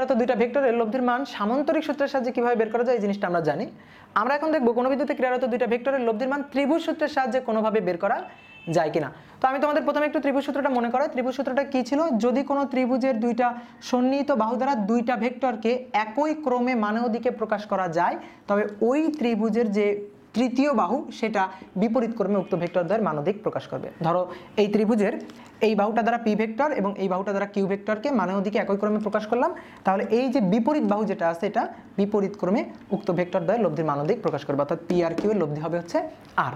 আয়রত দুইটা ভেক্টরের লব্ধির মান সামান্তরিক সূত্রের সাহায্যে কীভাবে বের করা যায় এই জিনিসটা আমরা জানি আমরা এখন দেখবো কোনো বিদ্যুতে ক্রিয়ারত দুইটা ভেক্টরের লব্ধির মান ত্রিভুজ সূত্রের সাহায্যে কোনোভাবে বের করা যায় কিনা তো আমি তোমাদের প্রথমে একটু ত্রিভুজ সূত্রটা মনে করাই ত্রিভুজ সূত্রটা কী ছিল যদি কোনো ত্রিভুজের দুইটা সন্নিহিত বাহু দ্বারা দুইটা ভেক্টরকে একই ক্রমে মানেও দিকে প্রকাশ করা যায় তবে ওই ত্রিভুজের যে তৃতীয় বাহু সেটা বিপরীত ক্রমে উক্ত ভেক্টর দ্বয়ের মানদিক প্রকাশ করবে ধরো এই ত্রিভুজের এই বাহুটা দ্বারা পি ভেক্টর এবং এই বাহুটা দ্বারা কিউ ভেক্টরকে মানের দিকে একই ক্রমে প্রকাশ করলাম তাহলে এই যে বিপরীত বাহু যেটা আছে এটা বিপরীত ক্রমে উক্ত ভেক্টর দ্বয়ের লব্ধির মানদিক প্রকাশ করবে অর্থাৎ পি আর কিউ এর লব্ধি হবে হচ্ছে আর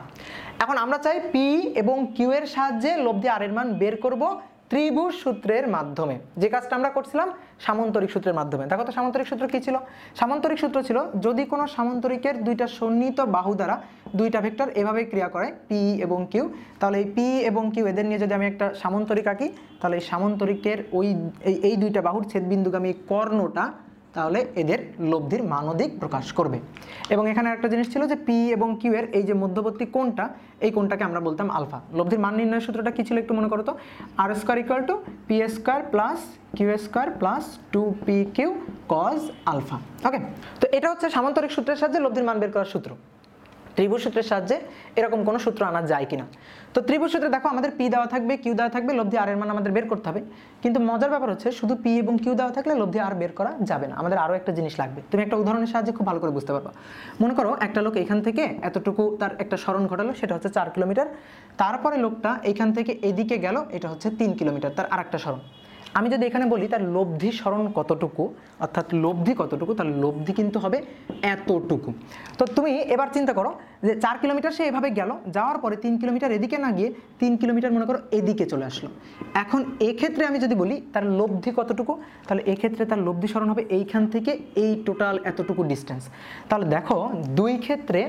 এখন আমরা চাই পি এবং কিউ এর সাহায্যে লব্ধি আর এর মান বের করব ত্রিভুজ সূত্রের মাধ্যমে যে কাজটা আমরা করছিলাম সামান্তরিক সূত্রের মাধ্যমে দেখো তো সামান্তরিক সূত্র কী ছিল সামান্তরিক সূত্র ছিল যদি কোনো সামান্তরিকের দুইটা সন্নিহিত বাহু দ্বারা দুইটা ভেক্টর এভাবে ক্রিয়া করে পি এবং কিউ তাহলে এই পি এবং কিউ এদের নিয়ে যদি আমি একটা সামন্তরিক আঁকি তাহলে এই সামন্তরিকের ওই এই দুইটা বাহুর ছেদবিন্দুগামী কর্ণটা তাহলে এদের লব্ধির মানদিক প্রকাশ করবে এবং এখানে একটা জিনিস ছিল যে পি এবং কিউ এর এই যে মধ্যবর্তী কোনটা এই কোনটাকে আমরা বলতাম আলফা লব্ধির মান নির্ণয়ের সূত্রটা কি ছিল একটু মনে করতো R square equal to P square plus Q square plus two P Q cos alpha okay তো এটা হচ্ছে সামান্তরিক সূত্রের সাহায্যে লব্ধির মান বের করার সূত্র ত্রিভুজ সূত্রের সাহায্যে এরকম কোনো সূত্র আনা যায় কিনা তো ত্রিভুজ সূত্রে দেখো আমাদের পি দেওয়া থাকবে কিউ দেওয়া থাকবে লব্ধি আর এর মান আমাদের বের করতে হবে কিন্তু মজার ব্যাপার হচ্ছে শুধু পি এবং কিউ দেওয়া থাকলে লব্ধি আর বের করা যাবে না আমাদের আরও একটা জিনিস লাগবে তুমি একটা উদাহরণের সাহায্যে খুব ভালো করে বুঝতে পারবা মনে করো একটা লোক এখান থেকে এতটুকু তার একটা স্মরণ ঘটালো সেটা হচ্ছে চার কিলোমিটার তারপরে লোকটা এখান থেকে এদিকে গেল এটা হচ্ছে তিন কিলোমিটার তার আর একটা স্মরণ আমি যদি এখানে বলি তার লব্ধি স্মরণ কতটুকু অর্থাৎ লব্ধি কতটুকু তার লব্ধি কিন্তু হবে এতটুকু তো তুমি এবার চিন্তা করো যে চার কিলোমিটার সে এভাবে গেল যাওয়ার পরে তিন কিলোমিটার এদিকে না গিয়ে তিন কিলোমিটার মনে করো এদিকে চলে আসলো এখন এক্ষেত্রে আমি যদি বলি তার লব্ধি কতটুকু তাহলে এক্ষেত্রে তার লব্ধি স্মরণ হবে এইখান থেকে এই টোটাল এতটুকু ডিস্টেন্স তাহলে দেখো দুই ক্ষেত্রে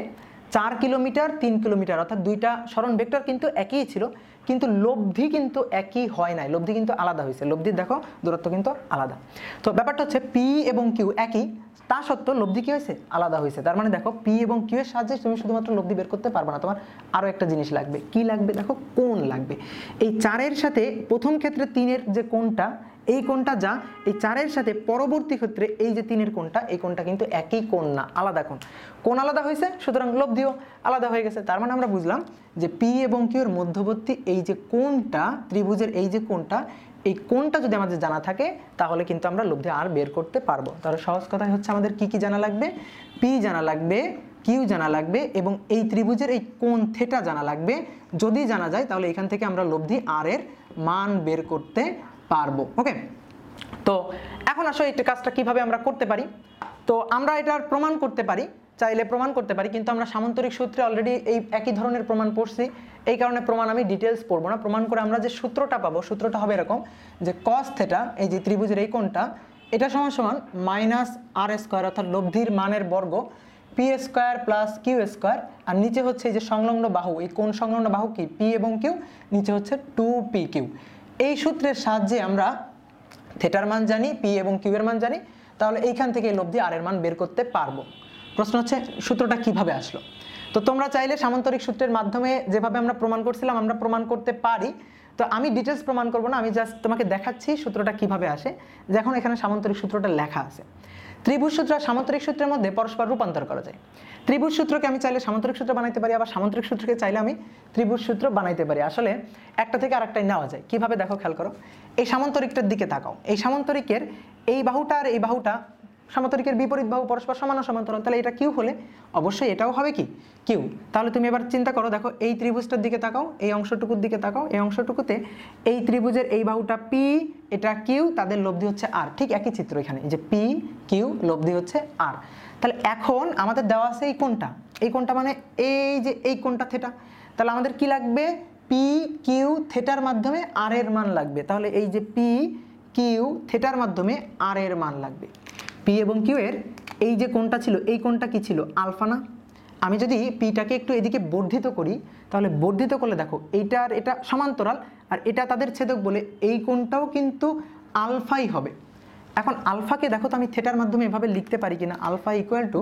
চার কিলোমিটার তিন কিলোমিটার অর্থাৎ দুইটা স্মরণ ভেক্টর কিন্তু একই ছিল কিন্তু লব্ধি কিন্তু একই হয় নাই লব্ধি কিন্তু আলাদা হয়েছে লব্ধির দেখো দূরত্ব কিন্তু আলাদা তো ব্যাপারটা হচ্ছে পি এবং কিউ একই তা সত্ত্বেও লব্ধি কী হয়েছে আলাদা হয়েছে তার মানে দেখো পি এবং কিউ এর সাহায্যে তুমি শুধুমাত্র লব্ধি বের করতে পারবে না তোমার আরও একটা জিনিস লাগবে কি লাগবে দেখো কোন লাগবে এই চারের সাথে প্রথম ক্ষেত্রে তিনের যে কোনটা এই কোণটা যা এই চারের সাথে পরবর্তী ক্ষেত্রে এই যে তিনের কোণটা এই কোণটা কিন্তু একই কোণ না আলাদা কোণ কোণ আলাদা হয়েছে সুতরাং লব্ধিও আলাদা হয়ে গেছে তার মানে আমরা বুঝলাম যে পি এবং কিউর মধ্যবর্তী এই যে কোণটা ত্রিভুজের এই যে কোণটা এই কোণটা যদি আমাদের জানা থাকে তাহলে কিন্তু আমরা লব্ধি আর বের করতে পারবো তাহলে সহজ কথাই হচ্ছে আমাদের কি কি জানা লাগবে পি জানা লাগবে কিউ জানা লাগবে এবং এই ত্রিভুজের এই কোণ থেটা জানা লাগবে যদি জানা যায় তাহলে এখান থেকে আমরা লব্ধি আর এর মান বের করতে পারবো ওকে তো এখন আসলে এই কাজটা কিভাবে আমরা করতে পারি তো আমরা এটার প্রমাণ করতে পারি চাইলে প্রমাণ করতে পারি কিন্তু আমরা সামান্তরিক সূত্রে অলরেডি এই একই ধরনের প্রমাণ পড়ছি এই কারণে প্রমাণ আমি ডিটেলস পড়বো না প্রমাণ করে আমরা যে সূত্রটা পাবো সূত্রটা হবে এরকম যে কস থেটা এই যে ত্রিভুজের এই কোণটা এটা সমান সমান মাইনাস আর স্কোয়ার অর্থাৎ লব্ধির মানের বর্গ P square plus Q square আর নিচে হচ্ছে এই যে সংলগ্ন বাহু এই কোন সংলগ্ন বাহু কি পি এবং কিউ নিচে হচ্ছে টু পি কিউ এই সূত্রের সাহায্যে আমরা থেটার মান জানি পি এবং এর মান জানি তাহলে এইখান থেকে লব্ধি আর এর মান বের করতে পারবো প্রশ্ন হচ্ছে সূত্রটা কিভাবে আসলো তো তোমরা চাইলে সামান্তরিক সূত্রের মাধ্যমে যেভাবে আমরা প্রমাণ করছিলাম আমরা প্রমাণ করতে পারি তো আমি ডিটেলস প্রমাণ করবো না আমি জাস্ট তোমাকে দেখাচ্ছি সূত্রটা কিভাবে আসে যে এখন এখানে সামান্তরিক সূত্রটা লেখা আছে ত্রিভুজ সূত্র আর সামান্তরিক সূত্রের মধ্যে পরস্পর রূপান্তর করা যায় ত্রিভুজ সূত্রকে আমি চাইলে সামান্তরিক সূত্র বানাইতে পারি আবার সামান্তরিক সূত্রকে চাইলে আমি ত্রিভুজ সূত্র বানাইতে পারি আসলে একটা থেকে আরেকটাই নেওয়া যায় কিভাবে দেখো খেয়াল করো এই সামান্তরিকটার দিকে তাকাও এই সামান্তরিকের এই বাহুটা আর এই বাহুটা সমান্তরিকের বিপরীত বাহু পরস্পর সমান সমান্তরাল তাহলে এটা কিউ হলে অবশ্যই এটাও হবে কি কিউ তাহলে তুমি এবার চিন্তা করো দেখো এই ত্রিভুজটার দিকে তাকাও এই অংশটুকুর দিকে তাকাও এই অংশটুকুতে এই ত্রিভুজের এই বাহুটা পি এটা কিউ তাদের লব্ধি হচ্ছে আর ঠিক একই চিত্র এখানে যে পি কিউ লব্ধি হচ্ছে আর তাহলে এখন আমাদের দেওয়া আছে এই কোনটা এই কোনটা মানে এই যে এই কোনটা থেটা তাহলে আমাদের কি লাগবে পি কিউ থেটার মাধ্যমে আর এর মান লাগবে তাহলে এই যে পি কিউ থেটার মাধ্যমে আর এর মান লাগবে পি এবং কিউ এর এই যে কোনটা ছিল এই কোনটা কি ছিল আলফা না আমি যদি পিটাকে একটু এদিকে বর্ধিত করি তাহলে বর্ধিত করলে দেখো এইটার এটা সমান্তরাল আর এটা তাদের ছেদক বলে এই কোনটাও কিন্তু আলফাই হবে এখন আলফাকে দেখো তো আমি থেটার মাধ্যমে এভাবে লিখতে পারি কিনা আলফা ইকুয়াল টু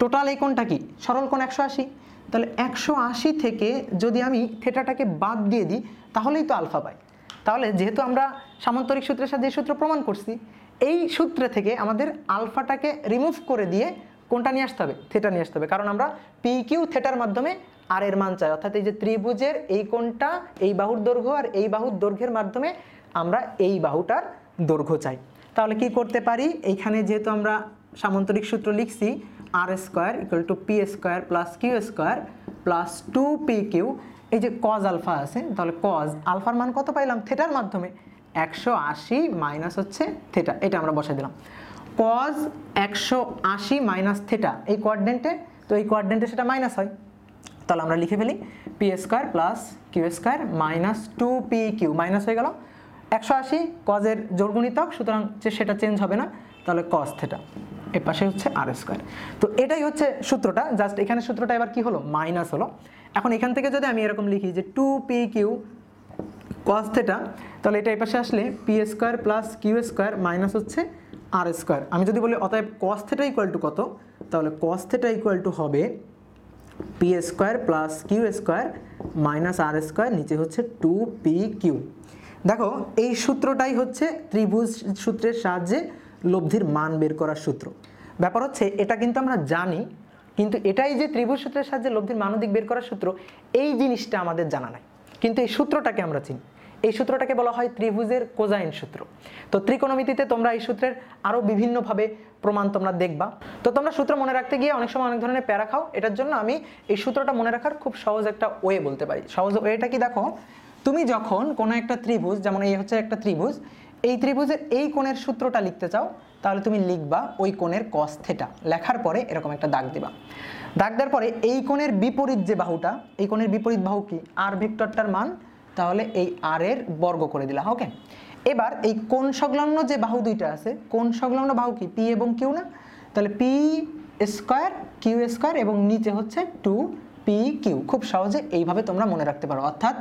টোটাল এই কোনটা কি সরল কোন একশো আশি তাহলে একশো আশি থেকে যদি আমি থেটাটাকে বাদ দিয়ে দিই তাহলেই তো আলফা পাই তাহলে যেহেতু আমরা সামান্তরিক সূত্রের সাথে এই সূত্র প্রমাণ করছি এই সূত্রে থেকে আমাদের আলফাটাকে রিমুভ করে দিয়ে কোনটা নিয়ে আসতে হবে থেটা নিয়ে আসতে হবে কারণ আমরা পি কিউ থেটার মাধ্যমে আর এর মান চাই অর্থাৎ এই যে ত্রিভুজের এই কোণটা এই বাহুর দৈর্ঘ্য আর এই বাহুর দৈর্ঘ্যের মাধ্যমে আমরা এই বাহুটার দৈর্ঘ্য চাই তাহলে কি করতে পারি এইখানে যেহেতু আমরা সামন্তরিক সূত্র লিখছি R square equal to P square plus Q square plus two P Q এই যে কজ আলফা আছে তাহলে কজ আলফার মান কত পাইলাম থেটার মাধ্যমে একশো আশি মাইনাস হচ্ছে থেটা এটা আমরা বসাই দিলাম কজ একশো আশি মাইনাস থেটা এই কোয়ার্ডেন্টে তো এই কোয়ার্ডেন্টে সেটা মাইনাস হয় তাহলে আমরা লিখে ফেলি P square plus Q square minus two P Q minus হয়ে গেল একশো আশি কজের জোরগুণিতক সুতরাং সেটা চেঞ্জ হবে না তাহলে কজ থেটা এর পাশে হচ্ছে আর স্কোয়ার তো এটাই হচ্ছে সূত্রটা জাস্ট এখানে সূত্রটা এবার কি হলো মাইনাস হলো এখন এখান থেকে যদি আমি এরকম লিখি যে two P Q cos theta তাহলে এটা এই পাশে আসলে P square plus Q square minus হচ্ছে আর স্কোয়ার আমি যদি বলি অতএব কস থেটা ইকুয়াল টু কত তাহলে কস থেটা ইকুয়াল টু হবে P square plus Q square minus R square নিচে হচ্ছে টু পি কিউ দেখো এই সূত্রটাই হচ্ছে ত্রিভুজ সূত্রের সাহায্যে লব্ধির মান বের করার সূত্র ব্যাপার হচ্ছে এটা কিন্তু আমরা জানি কিন্তু এটাই যে ত্রিভুজ সূত্রের সাহায্যে লব্ধির মানদিক বের করার সূত্র এই জিনিসটা আমাদের জানা নাই কিন্তু এই সূত্রটাকে আমরা চিনি এই সূত্রটাকে বলা হয় ত্রিভুজের কোজাইন সূত্র তো ত্রিকোণমিতিতে তোমরা এই সূত্রের আরও বিভিন্নভাবে প্রমাণ তোমরা দেখবা তো তোমরা সূত্র মনে রাখতে গিয়ে অনেক সময় অনেক ধরনের প্যারা খাও এটার জন্য আমি এই সূত্রটা মনে রাখার খুব সহজ একটা ওয়ে বলতে পারি সহজ ওয়েটা কি দেখো তুমি যখন কোনো একটা ত্রিভুজ যেমন এই হচ্ছে একটা ত্রিভুজ এই ত্রিভুজের এই কোণের সূত্রটা লিখতে চাও তাহলে তুমি লিখবা ওই কোণের কস্থেটা লেখার পরে এরকম একটা দাগ দিবা দাগ দেওয়ার পরে এই কোণের বিপরীত যে বাহুটা এই কোণের বিপরীত বাহু কি আর ভেক্টরটার মান তাহলে এই আর এর বর্গ করে দিলা ওকে এবার এই কোন সংলগ্ন যে বাহু দুইটা আছে কোন সংলগ্ন বাহু কি পি এবং কিউ না তাহলে পি স্কোয়ার কিউ স্কোয়ার এবং নিচে হচ্ছে টু পি কিউ খুব সহজে এইভাবে তোমরা মনে রাখতে পারো অর্থাৎ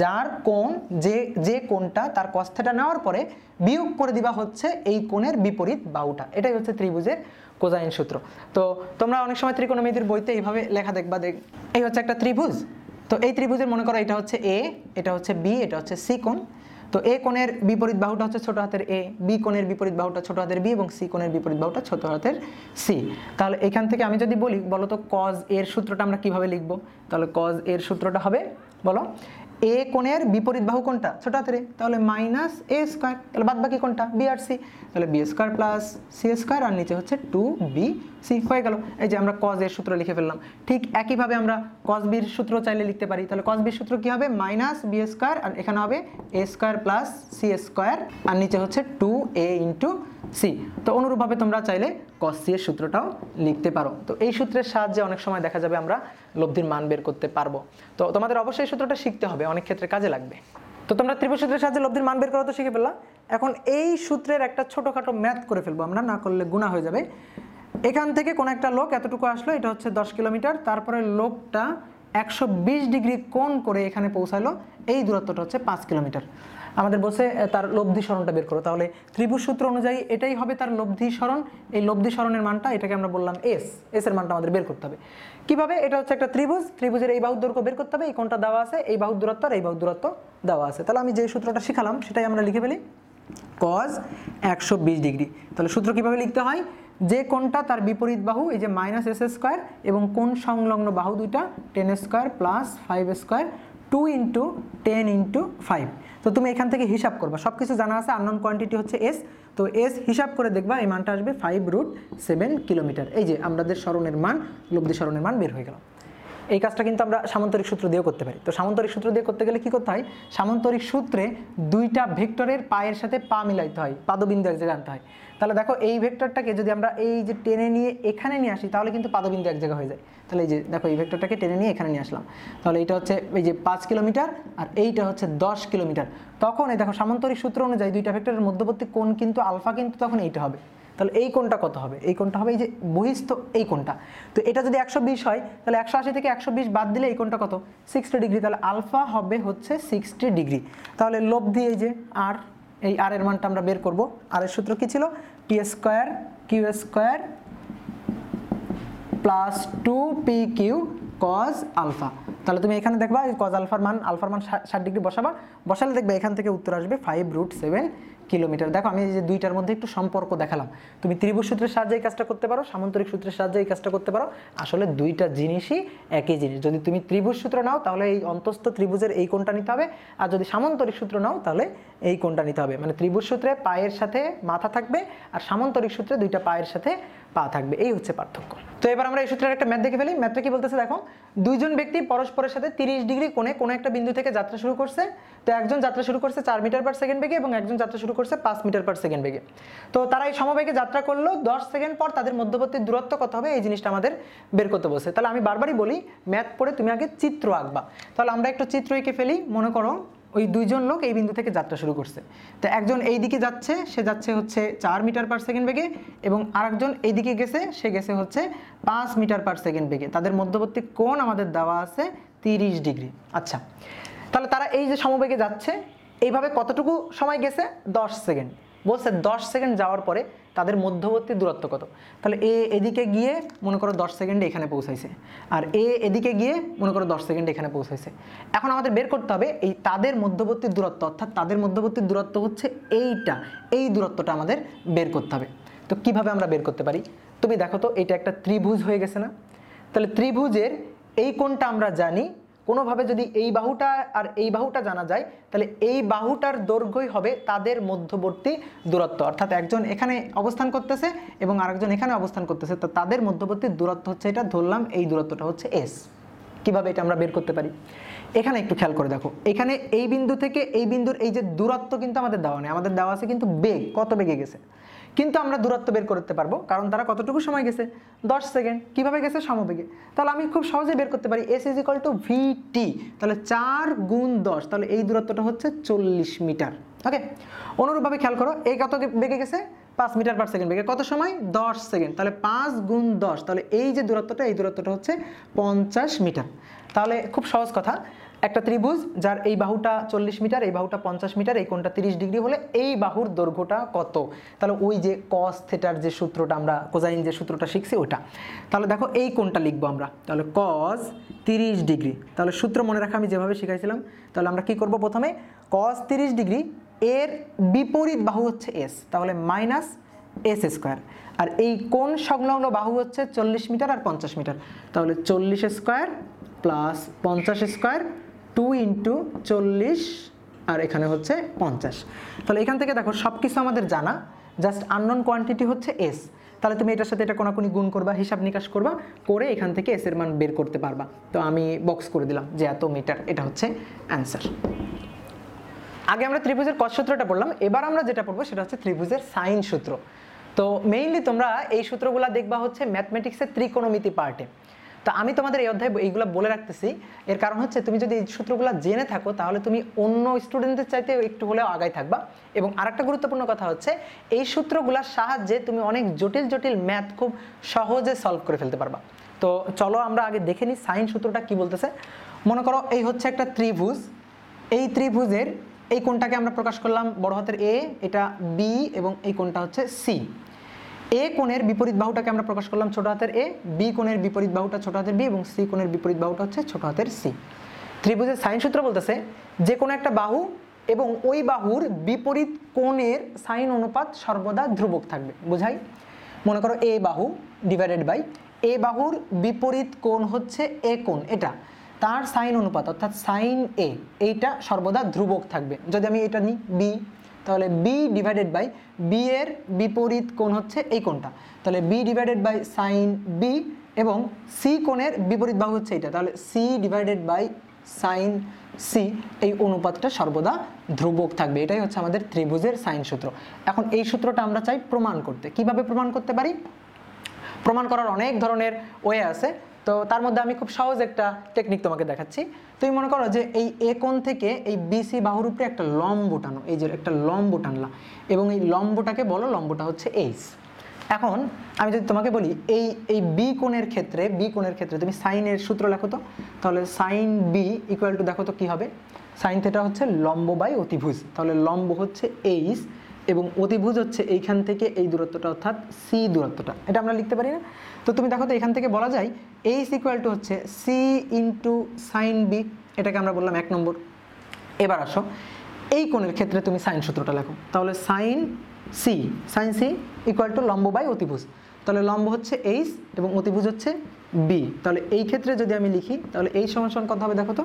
যার কোন যে যে কোনটা তার কস্থাটা নেওয়ার পরে বিয়োগ করে দিবা হচ্ছে এই কোণের বিপরীত বাউটা এটাই হচ্ছে ত্রিভুজের কোজাইন সূত্র তো তোমরা অনেক সময় ত্রিকোণমিতির বইতে এইভাবে লেখা দেখবা দেখ এই হচ্ছে একটা ত্রিভুজ তো এই ত্রিভুজের মনে করো এটা হচ্ছে এ এটা হচ্ছে বি এটা হচ্ছে সি কোণ তো এ কোণের বিপরীত বাহুটা হচ্ছে ছোট হাতের এ বি কোণের বিপরীত বাহুটা ছোট হাতের বি এবং সি কোণের বিপরীত বাহুটা ছোট হাতের সি তাহলে এখান থেকে আমি যদি বলি বলো তো কজ এর সূত্রটা আমরা কিভাবে লিখবো তাহলে কজ এর সূত্রটা হবে বলো এ কোণের বিপরীত বাহু কোনটা ছোট হাতের তাহলে মাইনাস এ স্কোয়ার তাহলে বাদ বাকি কোনটা বি আর সি তাহলে B square plus C square আর নিচে হচ্ছে টু বি সি হয়ে গেল এই যে আমরা কজ এর সূত্র লিখে ফেললাম ঠিক একইভাবে আমরা কজ বির সূত্র চাইলে লিখতে পারি তাহলে কজ বির সূত্র কি হবে মাইনাস বি স্কোয়ার আর এখানে হবে A square plus C square আর নিচে হচ্ছে টু এ ইন্টু সি তো অনুরূপভাবে তোমরা চাইলে কস সি এর সূত্রটাও লিখতে পারো তো এই সূত্রের সাহায্যে অনেক সময় দেখা যাবে আমরা লব্ধির মান বের করতে পারবো তো তোমাদের অবশ্যই সূত্রটা শিখতে হবে অনেক ক্ষেত্রে কাজে লাগবে তো তোমরা ত্রিভুজ সূত্রের সাহায্যে লব্ধির মান বের করা তো শিখে ফেললাম এখন এই সূত্রের একটা ছোটোখাটো ম্যাথ করে ফেলবো আমরা না করলে গুণা হয়ে যাবে এখান থেকে কোনো একটা লোক এতটুকু আসলো এটা হচ্ছে দশ কিলোমিটার তারপরে লোকটা একশো বিশ ডিগ্রি কোণ করে এখানে পৌঁছালো এই দূরত্বটা হচ্ছে পাঁচ কিলোমিটার আমাদের বসে তার লব্ধি স্মরণটা বের করো তাহলে ত্রিভুজ সূত্র অনুযায়ী এটাই হবে তার লব্ধি স্মরণ এই লব্ধি স্মরণের মানটা এটাকে আমরা বললাম এস এস এর মানটা আমাদের বের করতে হবে কিভাবে এটা হচ্ছে একটা ত্রিভুজ ত্রিভুজের এই বাহু দৈর্ঘ্য বের করতে হবে এই কোনটা দেওয়া আছে এই বাহু দূরত্ব আর এই বাহু দূরত্ব দেওয়া আছে তাহলে আমি যে সূত্রটা শিখালাম সেটাই আমরা লিখে ফেলি কজ একশো বিশ ডিগ্রি তাহলে সূত্র কীভাবে লিখতে হয় যে কোনটা তার বিপরীত বাহু এই যে মাইনাস এস স্কোয়ার এবং কোন সংলগ্ন বাহু দুইটা ten square plus five square two into ten into five তো তুমি এখান থেকে হিসাব করবা সব কিছু জানা আছে আননোন কোয়ান্টিটি হচ্ছে এস তো এস হিসাব করে দেখবা এই মানটা আসবে ফাইভ রুট সেভেন কিলোমিটার এই যে আমাদের স্মরণের মান লব্ধি স্মরণের মান বের হয়ে গেল এই কাজটা কিন্তু আমরা সামান্তরিক সূত্র দিয়েও করতে পারি তো সামান্তরিক সূত্র দিয়ে করতে গেলে কি করতে হয় সামান্তরিক সূত্রে দুইটা ভেক্টরের পায়ের সাথে পা মিলাইতে হয় পাদবিন্দু এক জায়গায় আনতে হয় তাহলে দেখো এই ভেক্টরটাকে যদি আমরা এই যে টেনে নিয়ে এখানে নিয়ে আসি তাহলে কিন্তু পাদবিন্দু এক জায়গা হয়ে যায় তাহলে এই যে দেখো এই ভেক্টরটাকে টেনে নিয়ে এখানে নিয়ে আসলাম তাহলে এটা হচ্ছে এই যে পাঁচ কিলোমিটার আর এইটা হচ্ছে দশ কিলোমিটার তখন এই দেখো সামান্তরিক সূত্র অনুযায়ী দুইটা ভেক্টরের মধ্যবর্তী কোন কিন্তু আলফা কিন্তু তখন এইটা হবে তাহলে এই কোনটা কত হবে এই কোনটা হবে এই যে বহিস্থ এই কোনটা তো এটা যদি একশো বিশ হয় তাহলে একশো আশি থেকে একশো বিশ বাদ দিলে এই কোনটা কত সিক্সটি ডিগ্রি তাহলে আলফা হবে হচ্ছে সিক্সটি ডিগ্রি তাহলে লোভ দিয়ে যে আর এই আর এর মানটা আমরা বের করব আর এর সূত্র কি ছিল P square Q square plus two P Q cos alpha তাহলে তুমি এখানে দেখবা কজ আলফার মান আলফার মান ষাট ডিগ্রি বসাবা বসালে দেখবে এখান থেকে উত্তর আসবে ফাইভ রুট সেভেন কিলোমিটার দেখো আমি যে দুইটার মধ্যে একটু সম্পর্ক দেখালাম তুমি ত্রিভুজ সূত্রের সাহায্যে এই কাজটা করতে পারো সামান্তরিক সূত্রের সাহায্যে এই কাজটা করতে পারো আসলে দুইটা জিনিসই একই জিনিস যদি তুমি ত্রিভুজ সূত্র নাও তাহলে এই অন্তস্থ ত্রিভুজের এই কোণটা নিতে হবে আর যদি সামান্তরিক সূত্র নাও তাহলে এই কোণটা নিতে হবে মানে ত্রিভুজ সূত্রে পায়ের সাথে মাথা থাকবে আর সামান্তরিক সূত্রে দুইটা পায়ের সাথে পা থাকবে এই হচ্ছে পার্থক্য তো এবার আমরা এই সূত্রের একটা ম্যাথ দেখে ফেলি ম্যাথটা কি বলতেছে দেখো দুইজন ব্যক্তি পরস্পরের সাথে তিরিশ ডিগ্রি কোণে কোনো একটা বিন্দু থেকে যাত্রা শুরু করছে তো একজন যাত্রা শুরু করছে চার মিটার পার সেকেন্ড বেগে এবং একজন যাত্রা শুরু করছে পাঁচ মিটার পার সেকেন্ড বেগে তো তারা এই সমবেগে যাত্রা করলো দশ সেকেন্ড পর তাদের মধ্যবর্তী দূরত্ব কত হবে এই জিনিসটা আমাদের বের করতে বসে তাহলে আমি বারবারই বলি ম্যাথ পড়ে তুমি আগে চিত্র আঁকবা তাহলে আমরা একটু চিত্র এঁকে ফেলি মনে করো ওই দুইজন লোক এই বিন্দু থেকে যাত্রা শুরু করছে তো একজন এই দিকে যাচ্ছে সে যাচ্ছে হচ্ছে চার মিটার পার সেকেন্ড বেগে এবং আরেকজন এই দিকে গেছে সে গেছে হচ্ছে পাঁচ মিটার পার সেকেন্ড বেগে তাদের মধ্যবর্তী কোন আমাদের দেওয়া আছে তিরিশ ডিগ্রি আচ্ছা তাহলে তারা এই যে সমবেগে যাচ্ছে এইভাবে কতটুকু সময় গেছে দশ সেকেন্ড বলছে দশ সেকেন্ড যাওয়ার পরে তাদের মধ্যবর্তী দূরত্ব কত তাহলে এ এদিকে গিয়ে মনে করো দশ সেকেন্ডে এখানে পৌঁছাইছে আর এ এদিকে গিয়ে মনে করো দশ সেকেন্ডে এখানে পৌঁছাইছে এখন আমাদের বের করতে হবে এই তাদের মধ্যবর্তী দূরত্ব অর্থাৎ তাদের মধ্যবর্তী দূরত্ব হচ্ছে এইটা এই দূরত্বটা আমাদের বের করতে হবে তো কিভাবে আমরা বের করতে পারি তুমি দেখো তো এটা একটা ত্রিভুজ হয়ে গেছে না তাহলে ত্রিভুজের এই কোণটা আমরা জানি কোনোভাবে যদি এই বাহুটা আর এই বাহুটা জানা যায় তাহলে এই বাহুটার দৈর্ঘ্যই হবে তাদের মধ্যবর্তী দূরত্ব অর্থাৎ একজন এখানে অবস্থান করতেছে এবং আরেকজন এখানে অবস্থান করতেছে তো তাদের মধ্যবর্তী দূরত্ব হচ্ছে এটা ধরলাম এই দূরত্বটা হচ্ছে এস কিভাবে এটা আমরা বের করতে পারি এখানে একটু খেয়াল করে দেখো এখানে এই বিন্দু থেকে এই বিন্দুর এই যে দূরত্ব কিন্তু আমাদের দেওয়া নেই আমাদের দেওয়া আছে কিন্তু বেগ কত বেগে গেছে কিন্তু আমরা দূরত্ব বের করতে পারবো কারণ তারা কতটুকু সময় গেছে দশ সেকেন্ড কীভাবে গেছে সমবেগে তাহলে আমি খুব সহজে বের করতে পারি S is equal to T তাহলে চার গুণ দশ তাহলে এই দূরত্বটা হচ্ছে চল্লিশ মিটার ওকে অনুরূপভাবে খেয়াল করো এই কত বেগে গেছে পাঁচ মিটার পার সেকেন্ড বেগে কত সময় দশ সেকেন্ড তাহলে পাঁচ গুণ দশ তাহলে এই যে দূরত্বটা এই দূরত্বটা হচ্ছে পঞ্চাশ মিটার তাহলে খুব সহজ কথা একটা ত্রিভুজ যার এই বাহুটা চল্লিশ মিটার এই বাহুটা পঞ্চাশ মিটার এই কোনটা তিরিশ ডিগ্রি হলে এই বাহুর দৈর্ঘ্যটা কত তাহলে ওই যে কস থেটার যে সূত্রটা আমরা কোজাইন যে সূত্রটা শিখছি ওটা তাহলে দেখো এই কোনটা লিখবো আমরা তাহলে কস তিরিশ ডিগ্রি তাহলে সূত্র মনে রাখা আমি যেভাবে শিখাইছিলাম তাহলে আমরা কি করব প্রথমে কস তিরিশ ডিগ্রি এর বিপরীত বাহু হচ্ছে এস তাহলে মাইনাস এস স্কোয়ার আর এই কোন সংলগ্ন বাহু হচ্ছে চল্লিশ মিটার আর পঞ্চাশ মিটার তাহলে চল্লিশ স্কোয়ার প্লাস পঞ্চাশ স্কোয়ার টু ইন্টু চল্লিশ আর এখানে হচ্ছে পঞ্চাশ তাহলে এখান থেকে দেখো সব কিছু আমাদের জানা জাস্ট আননোন কোয়ান্টিটি হচ্ছে এস তাহলে তুমি এটার সাথে এটা কোনাকুনি গুণ করবা হিসাব নিকাশ করবা করে এখান থেকে এসের মান বের করতে পারবা তো আমি বক্স করে দিলাম যে এত মিটার এটা হচ্ছে অ্যান্সার আগে আমরা ত্রিভুজের কস সূত্রটা বললাম এবার আমরা যেটা পড়বো সেটা হচ্ছে ত্রিভুজের সাইন সূত্র তো মেইনলি তোমরা এই সূত্রগুলো দেখবা হচ্ছে ম্যাথমেটিক্সের ত্রিকোণমিতি পার্টে তো আমি তোমাদের এই অধ্যায় এইগুলো বলে রাখতেছি এর কারণ হচ্ছে তুমি যদি এই সূত্রগুলো জেনে থাকো তাহলে তুমি অন্য স্টুডেন্টদের চাইতে একটু হলেও আগায় থাকবা এবং আরেকটা গুরুত্বপূর্ণ কথা হচ্ছে এই সূত্রগুলোর সাহায্যে তুমি অনেক জটিল জটিল ম্যাথ খুব সহজে সলভ করে ফেলতে পারবা তো চলো আমরা আগে দেখে নিই সাইন সূত্রটা কি বলতেছে মনে করো এই হচ্ছে একটা ত্রিভুজ এই ত্রিভুজের এই কোনটাকে আমরা প্রকাশ করলাম বড় হাতের এ এটা বি এবং এই কোনটা হচ্ছে সি এ কোণের বিপরীত বাহুটাকে আমরা প্রকাশ করলাম ছোট হাতের এ বি কোণের বিপরীত বাহুটা ছোট হাতের বি এবং সি কোণের বিপরীত বাহুটা হচ্ছে ছোট হাতের সি ত্রিভুজের সাইন সূত্র বলতেছে যে কোনো একটা বাহু এবং ওই বাহুর বিপরীত কোণের সাইন অনুপাত সর্বদা ধ্রুবক থাকবে বোঝাই মনে করো এ বাহু ডিভাইডেড বাই এ বাহুর বিপরীত কোণ হচ্ছে এ কোণ এটা তার সাইন অনুপাত অর্থাৎ সাইন এ এইটা সর্বদা ধ্রুবক থাকবে যদি আমি এটা নিই বি তাহলে বি ডিভাইডেড বাই বি এর বিপরীত কোণ হচ্ছে এই কোণটা তাহলে B divided by sine B এবং সি কোণের বিপরীত বাহু হচ্ছে এটা তাহলে C divided by sine C এই অনুপাতটা সর্বদা ধ্রুবক থাকবে এটাই হচ্ছে আমাদের ত্রিভুজের সাইন সূত্র এখন এই সূত্রটা আমরা চাই প্রমাণ করতে কিভাবে প্রমাণ করতে পারি প্রমাণ করার অনেক ধরনের ওয়ে আছে তো তার মধ্যে আমি খুব সহজ একটা টেকনিক তোমাকে দেখাচ্ছি তুমি মনে করো যে এই এ কোণ থেকে এই বিসি বাহুর উপরে একটা লম্ব টানো এই যে একটা লম্ব টানলা এবং এই লম্বটাকে বলো লম্বটা হচ্ছে এইচ এখন আমি যদি তোমাকে বলি এই এই বি কোণের ক্ষেত্রে বি কোণের ক্ষেত্রে তুমি সাইনের সূত্র লেখো তো তাহলে সাইন বি ইকুয়াল টু দেখো তো কী হবে সাইন থেটা হচ্ছে লম্ব বাই অতিভুজ তাহলে লম্ব হচ্ছে এইচ এবং অতিভুজ হচ্ছে এইখান থেকে এই দূরত্বটা অর্থাৎ সি দূরত্বটা এটা আমরা লিখতে পারি না তো তুমি দেখো তো এখান থেকে বলা যায় এই ইকুয়াল টু হচ্ছে সি ইন্টু সাইন বি এটাকে আমরা বললাম এক নম্বর এবার আসো এই কোণের ক্ষেত্রে তুমি সাইন সূত্রটা লেখো তাহলে sine C sine C equal to লম্ব বাই অতিভুজ তাহলে লম্ব হচ্ছে এইচ এবং অতিভুজ হচ্ছে বি তাহলে এই ক্ষেত্রে যদি আমি লিখি তাহলে এই সমান কথা হবে দেখো তো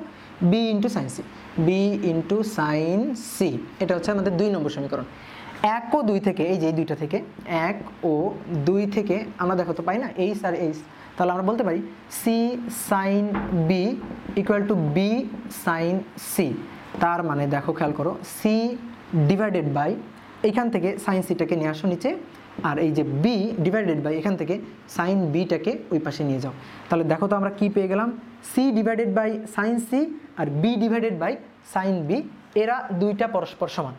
B into sine C B into sine C এটা হচ্ছে আমাদের দুই নম্বর সমীকরণ এক ও দুই থেকে এই যে এই দুইটা থেকে এক ও দুই থেকে আমরা দেখো তো পাই না এইচ আর এইচ তাহলে আমরা বলতে পারি C sine B equal to B sine C তার মানে দেখো খেয়াল করো সি ডিভাইডেড বাই এখান থেকে সাইন সিটাকে নিয়ে আসো নিচে আর এই যে বি ডিভাইডেড বাই এখান থেকে সাইন বিটাকে ওই পাশে নিয়ে যাও তাহলে দেখো তো আমরা কি পেয়ে গেলাম C divided by sine C আর B divided by sine B এরা দুইটা পরস্পর সমান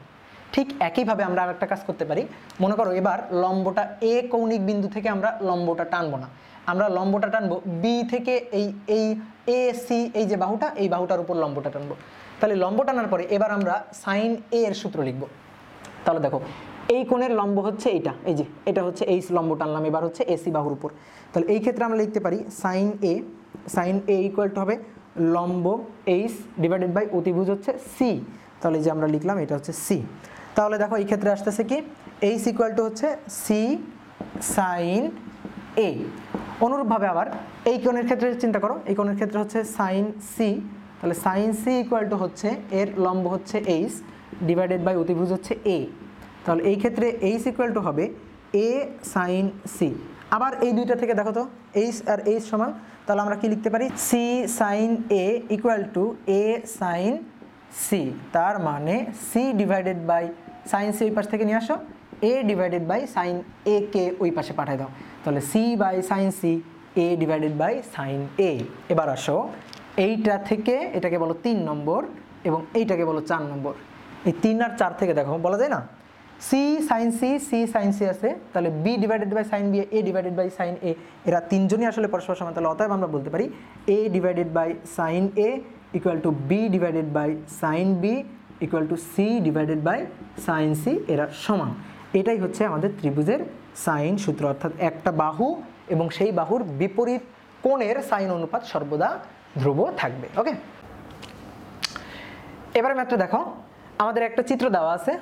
ঠিক একইভাবে আমরা আর একটা কাজ করতে পারি মনে করো এবার লম্বটা এ কৌণিক বিন্দু থেকে আমরা লম্বটা টানবো না আমরা লম্বটা টানবো বি থেকে এই এই এ সি এই যে বাহুটা এই বাহুটার উপর লম্বটা টানবো তাহলে লম্ব টানার পরে এবার আমরা সাইন এ এর সূত্র লিখব তাহলে দেখো এই কোণের লম্ব হচ্ছে এইটা এই যে এটা হচ্ছে এই লম্ব টানলাম এবার হচ্ছে এসি বাহুর উপর তাহলে এই ক্ষেত্রে আমরা লিখতে পারি sine A sine A equal to হবে লম্ব এইস ডিভাইডেড বাই অতিভুজ হচ্ছে সি তাহলে যে আমরা লিখলাম এটা হচ্ছে সি তাহলে দেখো এই ক্ষেত্রে আসতেছে কি এইচ ইকুয়াল টু হচ্ছে সি সাইন এ অনুরূপভাবে আবার এই কোণের ক্ষেত্রে চিন্তা করো এই কোণের ক্ষেত্রে হচ্ছে সাইন সি তাহলে সাইন সি ইকুয়াল টু হচ্ছে এর লম্ব হচ্ছে এইচ ডিভাইডেড বাই অতিভুজ হচ্ছে এ তাহলে এই ক্ষেত্রে এইচ ইকুয়াল টু হবে এ সাইন সি আবার এই দুইটা থেকে দেখো তো এইচ আর এইচ সমান তাহলে আমরা কি লিখতে পারি C sine A equal to A sine C তার মানে C divided by sine C ওই পাশ থেকে নিয়ে আসো A divided by sine A কে ওই পাশে পাঠিয়ে দাও তাহলে C by sine C A divided by sine A এবার আসো এইটা থেকে এটাকে বলো তিন নম্বর এবং এইটাকে বলো চার নম্বর এই তিন আর চার থেকে দেখো বলা যায় না C sine C C sine C আছে তাহলে B divided by sine B A divided by sine A এরা তিনজনই আসলে পরস্পর সময় তাহলে অতএব আমরা বলতে পারি A divided by sine A equal to B divided by sine B equal to C divided by sine C এরা সমান এটাই হচ্ছে আমাদের ত্রিভুজের সাইন সূত্র অর্থাৎ একটা বাহু এবং সেই বাহুর বিপরীত কোণের সাইন অনুপাত সর্বদা ধ্রুব থাকবে ওকে এবারে মাত্র দেখো আমাদের একটা চিত্র দেওয়া আছে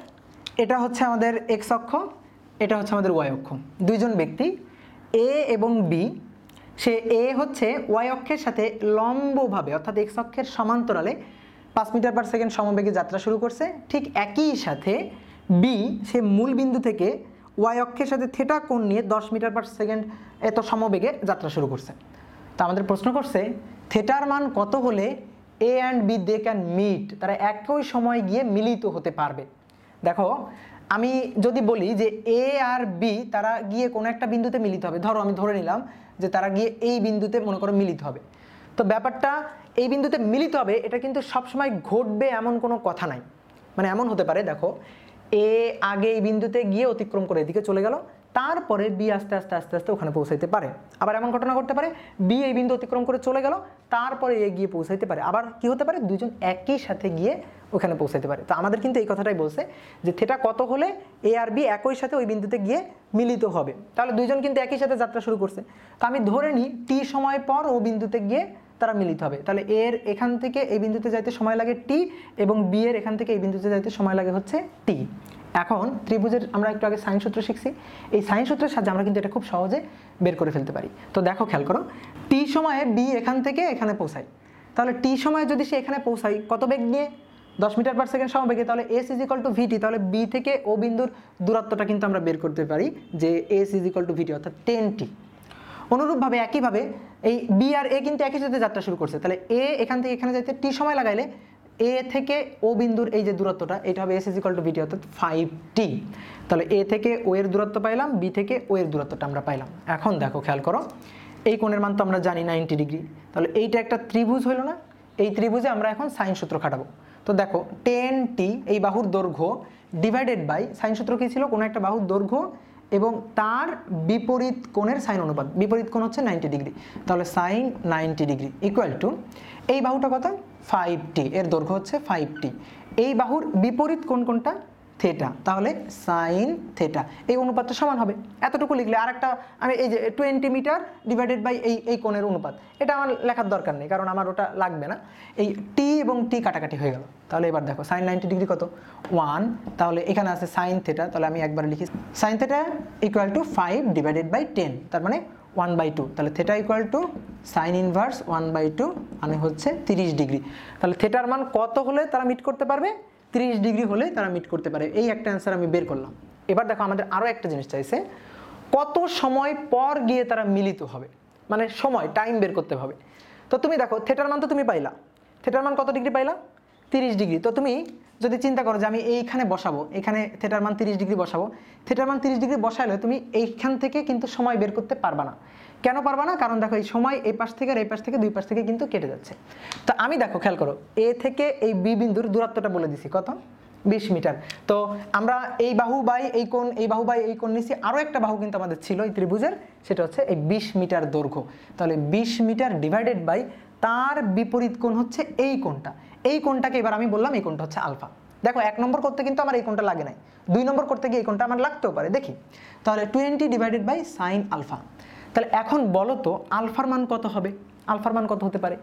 এটা হচ্ছে আমাদের এক্স অক্ষ এটা হচ্ছে আমাদের ওয়াই অক্ষ দুইজন ব্যক্তি এ এবং বি সে এ হচ্ছে ওয়াই অক্ষের সাথে লম্বভাবে অর্থাৎ এক্স অক্ষের সমান্তরালে পাঁচ মিটার পার সেকেন্ড সমবেগে যাত্রা শুরু করছে ঠিক একই সাথে বি সে মূল বিন্দু থেকে ওয়াই অক্ষের সাথে থেটা কোণ নিয়ে দশ মিটার পার সেকেন্ড এত সমবেগে যাত্রা শুরু করছে তো আমাদের প্রশ্ন করছে থেটার মান কত হলে A and B they can meet তারা একই সময় গিয়ে মিলিত হতে পারবে দেখো আমি যদি বলি যে এ আর বি তারা গিয়ে কোনো একটা বিন্দুতে মিলিত হবে ধরো আমি ধরে নিলাম যে তারা গিয়ে এই বিন্দুতে মনে করো মিলিত হবে তো ব্যাপারটা এই বিন্দুতে মিলিত হবে এটা কিন্তু সবসময় ঘটবে এমন কোনো কথা নাই মানে এমন হতে পারে দেখো এ আগে এই বিন্দুতে গিয়ে অতিক্রম করে এদিকে চলে গেল তারপরে বি আস্তে আস্তে আস্তে আস্তে ওখানে পৌঁছাইতে পারে আবার এমন ঘটনা ঘটতে পারে বি এই বিন্দু অতিক্রম করে চলে গেল তারপরে এ গিয়ে পৌঁছাইতে পারে আবার কি হতে পারে দুজন একই সাথে গিয়ে ওখানে পৌঁছাইতে পারে তো আমাদের কিন্তু এই কথাটাই বলছে যে থেটা কত হলে এ আর বি একই সাথে ওই বিন্দুতে গিয়ে মিলিত হবে তাহলে দুজন কিন্তু একই সাথে যাত্রা শুরু করছে তো আমি ধরে নিই টি সময় পর ও বিন্দুতে গিয়ে তারা মিলিত হবে তাহলে এর এখান থেকে এই বিন্দুতে যাইতে সময় লাগে টি এবং বি এর এখান থেকে এই বিন্দুতে যাইতে সময় লাগে হচ্ছে টি এখন ত্রিভুজের আমরা একটু আগে সাইন সূত্র শিখছি এই সাইন সূত্রের সাহায্যে আমরা কিন্তু এটা খুব সহজে বের করে ফেলতে পারি তো দেখো খেয়াল করো টি সময়ে বি এখান থেকে এখানে পৌঁছায় তাহলে টি সময়ে যদি সে এখানে পৌঁছায় কত বেগ নিয়ে দশ মিটার পার সেকেন্ড সমবেগে তাহলে S is equal to VT তাহলে বি থেকে ও বিন্দুর দূরত্বটা কিন্তু আমরা বের করতে পারি যে S is equal to VT অর্থাৎ টেন টি অনুরূপভাবে একইভাবে এই বি আর এ কিন্তু একই সাথে যাত্রা শুরু করছে তাহলে এ এখান থেকে এখানে যাইতে টি সময় লাগাইলে এ থেকে ও বিন্দুর এই যে দূরত্বটা এটা হবে এস ইজিকল টু বিটি অর্থাৎ ফাইভ টি তাহলে এ থেকে ও এর দূরত্ব পাইলাম বি থেকে ও এর দূরত্বটা আমরা পাইলাম এখন দেখো খেয়াল করো এই কোণের মান তো আমরা জানি নাইনটি ডিগ্রি তাহলে এইটা একটা ত্রিভুজ হইল না এই ত্রিভুজে আমরা এখন সাইন সূত্র খাটাবো তো দেখো টেন টি এই বাহুর দৈর্ঘ্য ডিভাইডেড বাই সাইন সূত্র কী ছিল কোনো একটা বাহুর দৈর্ঘ্য এবং তার বিপরীত কোণের সাইন অনুপাত বিপরীত কোণ হচ্ছে নাইনটি ডিগ্রি তাহলে sine ninety degree equal to এই বাহুটা কত ফাইভ টি এর দৈর্ঘ্য হচ্ছে ফাইভ টি এই বাহুর বিপরীত কোণ কোনটা থেটা তাহলে সাইন থেটা এই অনুপাতটা সমান হবে এতটুকু লিখলে আর একটা আমি এই যে টোয়েন্টি মিটার ডিভাইডেড বাই এই এই কোণের অনুপাত এটা আমার লেখার দরকার নেই কারণ আমার ওটা লাগবে না এই টি এবং টি কাটাকাটি হয়ে গেল তাহলে এবার দেখো সাইন নাইনটি ডিগ্রি কত ওয়ান তাহলে এখানে আছে সাইন থেটা তাহলে আমি একবার লিখি sine theta equal to five divided by ten তার মানে ওয়ান বাই টু তাহলে theta equal to sine inverse one by two মানে হচ্ছে তিরিশ ডিগ্রি তাহলে থেটার মান কত হলে তারা মিট করতে পারবে তিরিশ ডিগ্রি হলে তারা মিট করতে পারে এই একটা অ্যান্সার আমি বের করলাম এবার দেখো আমাদের আরও একটা জিনিস চাইছে কত সময় পর গিয়ে তারা মিলিত হবে মানে সময় টাইম বের করতে হবে তো তুমি দেখো থেটার মান তো তুমি পাইলা থেটার মান কত ডিগ্রি পাইলা তিরিশ ডিগ্রি তো তুমি যদি চিন্তা করো যে আমি এইখানে বসাবো এখানে থেটার মান তিরিশ ডিগ্রি বসাবো থেটার মান তিরিশ ডিগ্রি বসাইলে তুমি এইখান থেকে কিন্তু সময় বের করতে পারবা না কেন পারবা না কারণ দেখো এই সময় এই পাশ থেকে আর এই পাশ থেকে দুই পাশ থেকে কিন্তু কেটে যাচ্ছে তো আমি দেখো খেয়াল করো এ থেকে এই বি বিন্দুর দূরত্বটা বলে দিছি কত বিশ মিটার তো আমরা এই বাহু বাই এই কোন এই বাহু বাই এই কোন নিচ্ছি আরও একটা বাহু কিন্তু আমাদের ছিল এই ত্রিভুজের সেটা হচ্ছে এই বিশ মিটার দৈর্ঘ্য তাহলে বিশ মিটার ডিভাইডেড বাই তার বিপরীত কোণ হচ্ছে এই কোণটা এই কোণটাকে এবার আমি বললাম এই কোণটা হচ্ছে আলফা দেখো এক নম্বর করতে কিন্তু আমার এই কোণটা লাগে নাই দুই নম্বর করতে গিয়ে এই কোণটা আমার লাগতেও পারে দেখি তাহলে twenty divided by sine alpha তাহলে এখন বলো তো আলফার মান কত হবে আলফার মান কত হতে পারে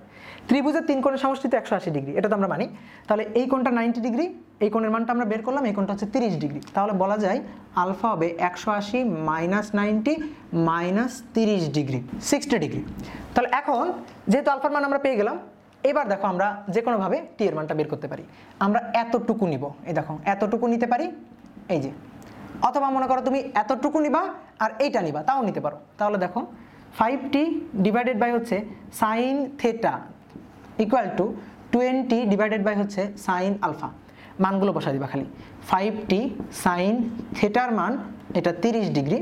ত্রিভুজের তিন কোণের সমষ্টিতে একশো আশি ডিগ্রি এটা তো আমরা মানি তাহলে এই কোণটা নাইনটি ডিগ্রি এই কোণের মানটা আমরা বের করলাম এই কোণটা হচ্ছে তিরিশ ডিগ্রি তাহলে বলা যায় আলফা হবে একশো আশি মাইনাস নাইনটি মাইনাস তিরিশ ডিগ্রি সিক্সটি ডিগ্রি তাহলে এখন যেহেতু আলফার মান আমরা পেয়ে গেলাম এবার দেখো আমরা যে কোনোভাবে টি এর মানটা বের করতে পারি আমরা এতটুকু নিব এই দেখো এতটুকু নিতে পারি এই যে অথবা মনে করো তুমি এতটুকু নিবা আর এইটা নিবা তাও নিতে পারো তাহলে দেখো ফাইভ টি ডিভাইডেড বাই হচ্ছে sine theta equal to twenty divided by হচ্ছে সাইন আলফা মানগুলো বসা দিবা খালি ফাইভ টি সাইন থেটার মান এটা তিরিশ degree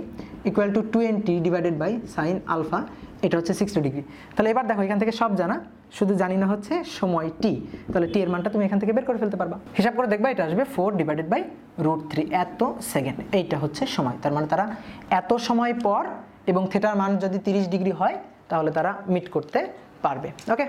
equal to twenty divided by sine alpha এটা হচ্ছে সিক্সটি ডিগ্রি তাহলে এবার দেখো এখান থেকে সব জানা শুধু জানি না হচ্ছে সময় টি তাহলে টি এর মানটা তুমি এখান থেকে বের করে ফেলতে পারবা হিসাব করে দেখবা এটা আসবে four divided by root three এত সেকেন্ড এইটা হচ্ছে সময় তার মানে তারা এত সময় পর এবং থেটার মান যদি তিরিশ ডিগ্রি হয় তাহলে তারা মিট করতে পারবে ওকে